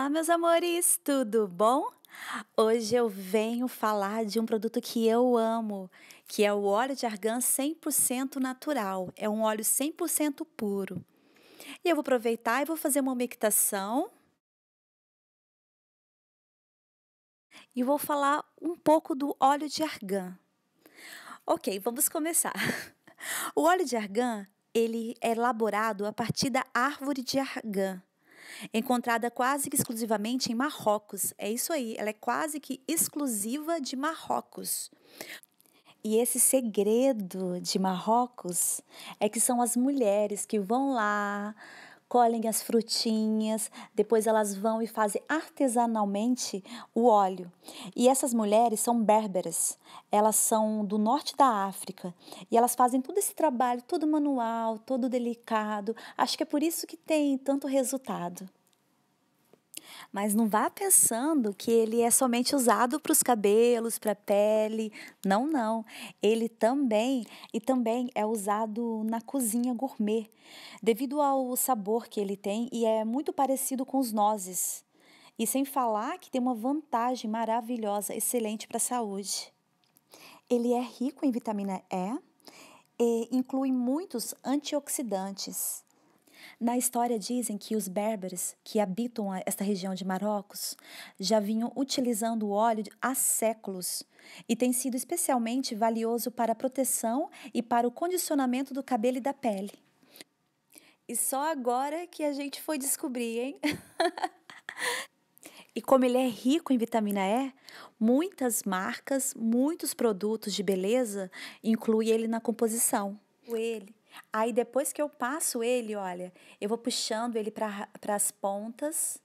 Olá, meus amores, tudo bom? Hoje eu venho falar de um produto que eu amo, que é o óleo de argan 100% natural. É um óleo 100% puro. E eu vou aproveitar e vou fazer uma umectação. E vou falar um pouco do óleo de argan. Ok, vamos começar. O óleo de argan, ele é elaborado a partir da árvore de argan encontrada quase que exclusivamente em Marrocos. É isso aí, ela é quase que exclusiva de Marrocos. E esse segredo de Marrocos é que são as mulheres que vão lá colhem as frutinhas, depois elas vão e fazem artesanalmente o óleo. E essas mulheres são berberas, elas são do norte da África e elas fazem todo esse trabalho, todo manual, todo delicado. Acho que é por isso que tem tanto resultado. Mas não vá pensando que ele é somente usado para os cabelos, para a pele. Não, não. Ele também e também é usado na cozinha gourmet, devido ao sabor que ele tem e é muito parecido com os nozes. E sem falar que tem uma vantagem maravilhosa, excelente para a saúde. Ele é rico em vitamina E e inclui muitos antioxidantes. Na história dizem que os berberes que habitam esta região de Marrocos já vinham utilizando o óleo há séculos e tem sido especialmente valioso para a proteção e para o condicionamento do cabelo e da pele. E só agora que a gente foi descobrir, hein? E como ele é rico em vitamina E, muitas marcas, muitos produtos de beleza incluem ele na composição. Ele Aí depois que eu passo ele, olha, eu vou puxando ele para as pontas.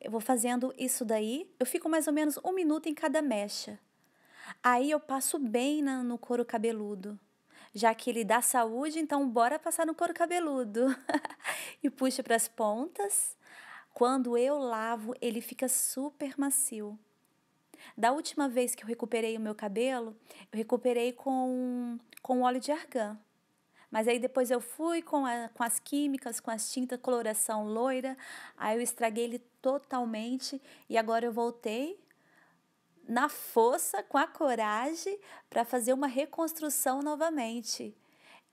Eu vou fazendo isso daí. Eu fico mais ou menos um minuto em cada mecha. Aí eu passo bem na, no couro cabeludo. Já que ele dá saúde, então bora passar no couro cabeludo. e puxa para as pontas. Quando eu lavo, ele fica super macio. Da última vez que eu recuperei o meu cabelo, eu recuperei com, com óleo de argan. Mas aí depois eu fui com, a, com as químicas, com as tintas, coloração loira, aí eu estraguei ele totalmente e agora eu voltei na força, com a coragem, para fazer uma reconstrução novamente.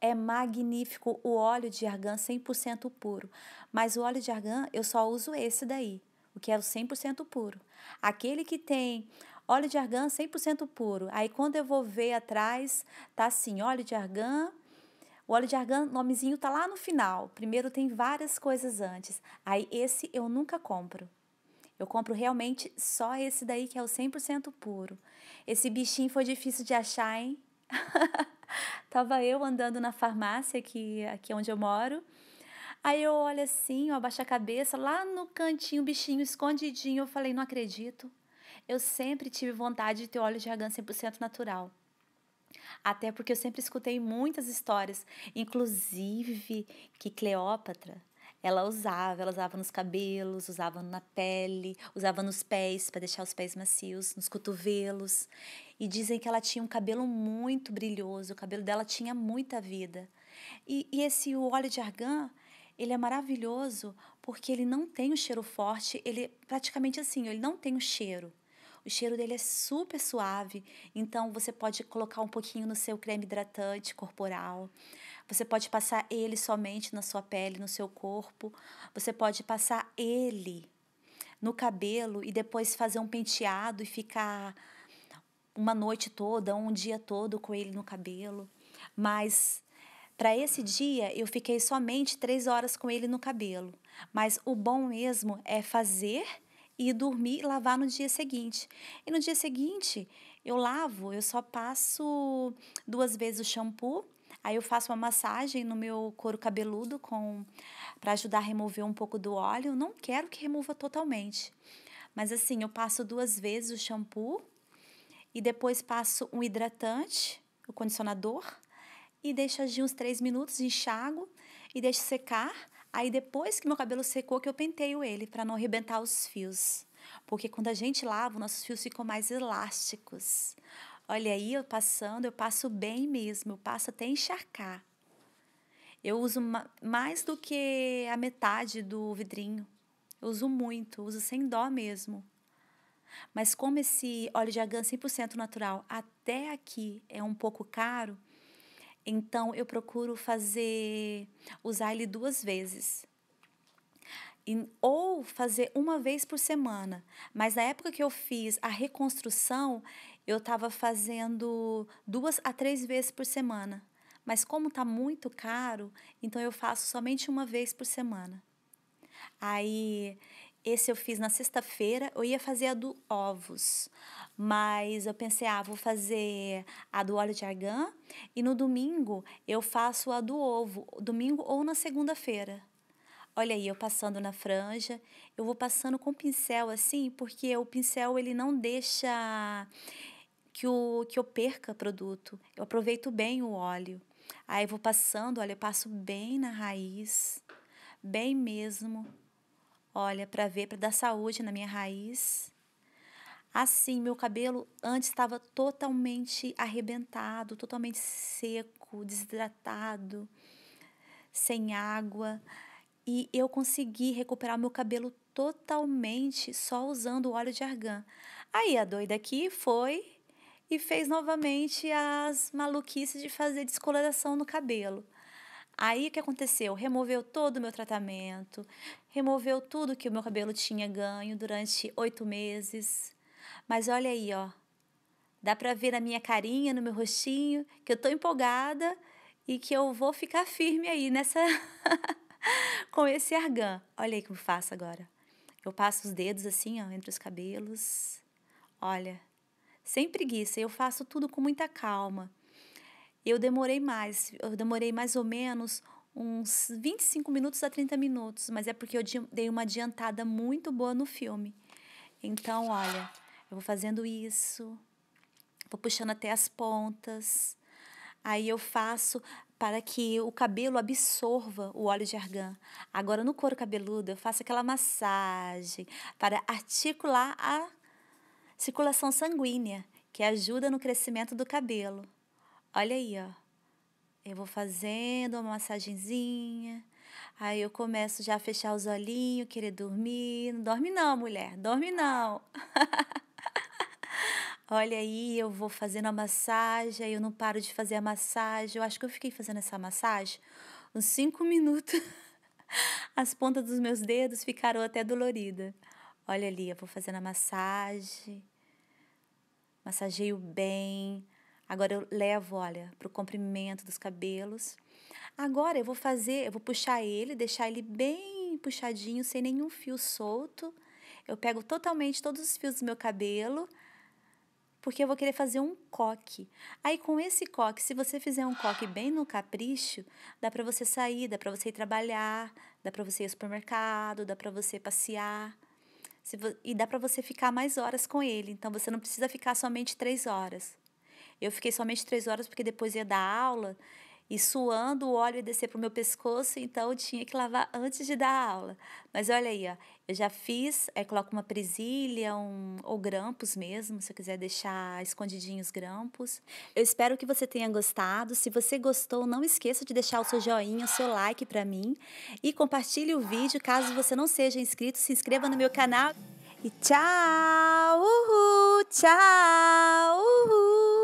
É magnífico o óleo de argan 100% puro, mas o óleo de argan eu só uso esse daí, o que é o 100% puro. Aquele que tem óleo de argan 100% puro, aí quando eu vou ver atrás, tá assim, óleo de argan o óleo de argan, nomezinho tá lá no final. Primeiro tem várias coisas antes. Aí esse eu nunca compro. Eu compro realmente só esse daí que é o 100% puro. Esse bichinho foi difícil de achar, hein? Tava eu andando na farmácia aqui, aqui onde eu moro. Aí eu olho assim, eu abaixo a cabeça, lá no cantinho, bichinho escondidinho. Eu falei, não acredito. Eu sempre tive vontade de ter óleo de argan 100% natural. Até porque eu sempre escutei muitas histórias, inclusive que Cleópatra ela usava, ela usava nos cabelos, usava na pele, usava nos pés para deixar os pés macios, nos cotovelos. E dizem que ela tinha um cabelo muito brilhoso, o cabelo dela tinha muita vida. E, e esse óleo de argan, ele é maravilhoso porque ele não tem um cheiro forte, ele praticamente assim, ele não tem um cheiro. O cheiro dele é super suave, então você pode colocar um pouquinho no seu creme hidratante corporal. Você pode passar ele somente na sua pele, no seu corpo. Você pode passar ele no cabelo e depois fazer um penteado e ficar uma noite toda, um dia todo com ele no cabelo. Mas para esse dia eu fiquei somente três horas com ele no cabelo. Mas o bom mesmo é fazer e dormir e lavar no dia seguinte. E no dia seguinte, eu lavo, eu só passo duas vezes o shampoo Aí eu faço uma massagem no meu couro cabeludo com para ajudar a remover um pouco do óleo. Não quero que remova totalmente. Mas assim, eu passo duas vezes o shampoo e depois passo um hidratante, o condicionador, e deixo agir uns três minutos, enxago e deixo secar. Aí depois que meu cabelo secou, que eu penteio ele para não arrebentar os fios. Porque quando a gente lava, nossos fios ficam mais elásticos. Olha aí, eu passando, eu passo bem mesmo, eu passo até encharcar. Eu uso mais do que a metade do vidrinho. Eu uso muito, uso sem dó mesmo. Mas como esse óleo de argan 100% natural até aqui é um pouco caro, então eu procuro fazer usar ele duas vezes. Ou fazer uma vez por semana. Mas na época que eu fiz a reconstrução, eu estava fazendo duas a três vezes por semana. Mas como está muito caro, então eu faço somente uma vez por semana. Aí esse eu fiz na sexta-feira, eu ia fazer a do ovos, mas eu pensei, ah, vou fazer a do óleo de argan e no domingo eu faço a do ovo, domingo ou na segunda-feira. Olha aí, eu passando na franja, eu vou passando com pincel assim, porque o pincel ele não deixa que, o, que eu perca produto, eu aproveito bem o óleo. Aí eu vou passando, olha, eu passo bem na raiz, bem mesmo. Olha, para ver, para dar saúde na minha raiz. Assim, meu cabelo antes estava totalmente arrebentado, totalmente seco, desidratado, sem água. E eu consegui recuperar meu cabelo totalmente só usando o óleo de argan. Aí a doida aqui foi e fez novamente as maluquices de fazer descoloração no cabelo. Aí o que aconteceu? Removeu todo o meu tratamento, removeu tudo que o meu cabelo tinha ganho durante oito meses. Mas olha aí, ó. Dá pra ver na minha carinha, no meu rostinho, que eu tô empolgada e que eu vou ficar firme aí nessa. com esse argan. Olha aí como faço agora. Eu passo os dedos assim, ó, entre os cabelos. Olha, sem preguiça, eu faço tudo com muita calma. Eu demorei mais, eu demorei mais ou menos uns 25 minutos a 30 minutos, mas é porque eu dei uma adiantada muito boa no filme. Então, olha, eu vou fazendo isso, vou puxando até as pontas. Aí eu faço para que o cabelo absorva o óleo de argan. Agora no couro cabeludo eu faço aquela massagem para articular a circulação sanguínea, que ajuda no crescimento do cabelo. Olha aí, ó. Eu vou fazendo uma massagenzinha. Aí eu começo já a fechar os olhinhos, querer dormir. Não dorme não, mulher. Dorme não. Olha aí, eu vou fazendo a massagem, eu não paro de fazer a massagem. Eu acho que eu fiquei fazendo essa massagem uns cinco minutos. As pontas dos meus dedos ficaram até dolorida. Olha ali, eu vou fazendo a massagem. Massageio bem. Agora eu levo, olha, para o comprimento dos cabelos. Agora eu vou fazer, eu vou puxar ele, deixar ele bem puxadinho, sem nenhum fio solto. Eu pego totalmente todos os fios do meu cabelo, porque eu vou querer fazer um coque. Aí com esse coque, se você fizer um coque bem no capricho, dá para você sair, dá para você ir trabalhar, dá para você ir ao supermercado, dá para você passear. E dá para você ficar mais horas com ele, então você não precisa ficar somente três horas. Eu fiquei somente três horas porque depois ia dar aula e suando o óleo ia descer para o meu pescoço, então eu tinha que lavar antes de dar aula. Mas olha aí, ó, eu já fiz, é, coloco uma presilha um, ou grampos mesmo, se eu quiser deixar escondidinhos grampos. Eu espero que você tenha gostado. Se você gostou, não esqueça de deixar o seu joinha, o seu like para mim e compartilhe o vídeo. Caso você não seja inscrito, se inscreva no meu canal. E tchau! Uhul, tchau! Uhul.